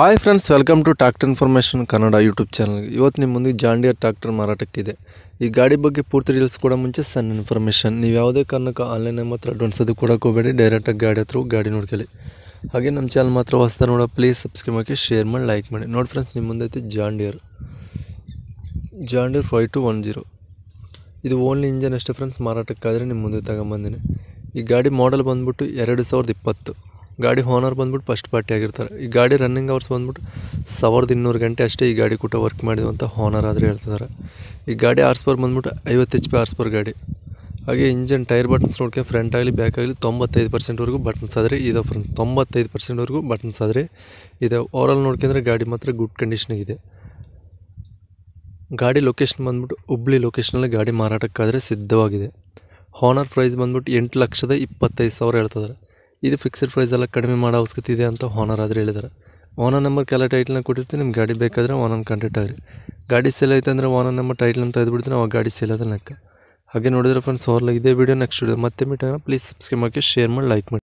hi friends welcome to tractor information Kannada YouTube channel ಇವತ್ತು ನಿಮ್ಮ ಮುಂದೆ ಜಾಂಡಿಯರ್ ಟ್ಯಾಕ್ಟರ್ ಮಾರಾಟಕ್ಕಿದೆ ಈ ಗಾಡಿ ಬಗ್ಗೆ ಪೂರ್ತಿ ಡೀಟೇಲ್ಸ್ ಕೂಡ ಮುಂಚೆ ಸಣ್ಣ ಇನ್ಫಾರ್ಮೇಷನ್ ನೀವು ಯಾವುದೇ ಕಾರಣಕ್ಕೆ ಆನ್ಲೈನ್ ಮಾತ್ರ ಅಡ್ವಾನ್ಸ್ ಅದು ಕೂಡ ಹೋಗಬೇಡಿ ಡೈರೆಕ್ಟಾಗಿ ಗಾಡಿ ಹತ್ರ ಗಾಡಿ ನೋಡ್ಕೊಳ್ಳಿ ಹಾಗೆ ನಮ್ಮ ಚಾನಲ್ ಮಾತ್ರ ಹೊಸ್ತಾ ನೋಡೋ ಪ್ಲೀಸ್ ಸಬ್ಸ್ಕ್ರೈಬ್ ಹಾಕಿ ಶೇರ್ ಮಾಡಿ ಲೈಕ್ ಮಾಡಿ ನೋಡಿ ಫ್ರೆಂಡ್ಸ್ ನಿಮ್ಮ ಮುಂದೈತೆ John Deere John Deere five two one zero ಇದು ಓನ್ಲಿ ಇಂಜನ್ ಅಷ್ಟೇ ಫ್ರೆಂಡ್ಸ್ ಮಾರಾಟಕ್ಕಾದರೆ ನಿಮ್ಮ ಮುಂದೆ ತಗೊಂಬಂದಿನಿ ಈ ಗಾಡಿ ಮಾಡಲ್ ಬಂದ್ಬಿಟ್ಟು ಎರಡು ಸಾವಿರದ ಇಪ್ಪತ್ತು ಗಾಡಿ ಓನರ್ ಬಂದ್ಬಿಟ್ಟು ಫಸ್ಟ್ ಪಾರ್ಟಿ ಆಗಿರ್ತಾರೆ ಈ ಗಾಡಿ ರನ್ನಿಂಗ್ ಅವರ್ಸ್ ಬಂದ್ಬಿಟ್ಟು ಸಾವಿರದ ಇನ್ನೂರು ಗಂಟೆ ಅಷ್ಟೇ ಈ ಗಾಡಿ ಕೂಟ ವರ್ಕ್ ಮಾಡಿದ್ವಿ ಅಂತ ಓನರ್ ಆದರೆ ಹೇಳ್ತಿದ್ದಾರೆ ಈ ಗಾಡಿ ಆರ್ಸ್ ಪರ್ ಬಂದ್ಬಿಟ್ಟು ಐವತ್ತು ಎಚ್ ಪಿ ಆರ್ಸ್ ಪರ್ ಗಾಡಿ ಹಾಗೆ ಇಂಜನ್ ಟೈರ್ ಬಟನ್ಸ್ ನೋಡ್ಕೊಂಡು ಫ್ರಂಟ್ ಆಗಲಿ ಬ್ಯಾಕ್ ಆಗಲಿ ತೊಂಬತ್ತೈದು ಪರ್ಸೆಂಟ್ವರೆಗೂ ಬಟನ್ಸ್ ಆದರೆ ಇದೆ ತೊಂಬತ್ತೈದು ಪರ್ಸೆಂಟ್ವರೆಗೂ ಬಟನ್ಸ್ ಆದರೆ ಇದೆ ಆಲ್ ನೋಡ್ಕೊಂಡ್ರೆ ಗಾಡಿ ಮಾತ್ರ ಗುಡ್ ಕಂಡೀಷನಿಗಿದೆ ಗಾಡಿ ಲೊಕೇಶನ್ ಬಂದ್ಬಿಟ್ಟು ಹುಬ್ಳಿ ಲೊಕೇಶನಲ್ಲಿ ಗಾಡಿ ಮಾರಾಟಕ್ಕಾದರೆ ಸಿದ್ಧವಾಗಿದೆ ಹೋನರ್ ಪ್ರೈಸ್ ಬಂದ್ಬಿಟ್ಟು ಎಂಟು ಲಕ್ಷದ ಇಪ್ಪತ್ತೈದು ಸಾವಿರ ಹೇಳ್ತಿದ್ದಾರೆ ಇದು ಫಿಕ್ಸೆಡ್ ಎಲ್ಲ ಕಡಿಮೆ ಮಾಡೋ ಅವಶ್ಯಕತೆ ಇದೆ ಅಂತ ಓನರ್ ಆದರೆ ಹೇಳಿದ್ದಾರೆ ಓನರ್ ನಂಬರ್ ಕೆಲ ಟೈಟ್ಲನ್ನ ಕೊಟ್ಟಿರ್ತೀನಿ ನಿಮ್ಗೆ ಗಾಡಿ ಬೇಕಾದರೆ ಓನರ್ ಕಾಂಟ್ಯಾಕ್ಟ್ ಆಗಿರಿ ಗಾಡಿ ಸೇಲ್ ಆಯ್ತು ಅಂದರೆ ಓನರ್ ನಂಬರ್ ಟೈಟ್ಲ್ ಅಂತ ತೆಗೆದುಬಿಡ್ತೀನಿ ಅವಾಗ ಗಾಡಿ ಸೇಲ್ ಅದ ಲೆಕ್ಕ ಹಾಗೆ ನೋಡಿದ್ರೆ ಫ್ರೆಂಡ್ಸ್ ಅವ್ರಲ್ಲ ಇದೇ ವಿಡಿಯೋ ನೆಕ್ಸ್ಟ್ ವಿಡಿಯೋ ಮತ್ತೆ ಆಗೋಣ ಪ್ಲೀಸ್ ಸಬ್ಸ್ಕ್ರೈಬ್ ಮಾಡಿ ಶೇರ್ ಮಾಡಿ ಲೈಕ್ ಮಾಡಿ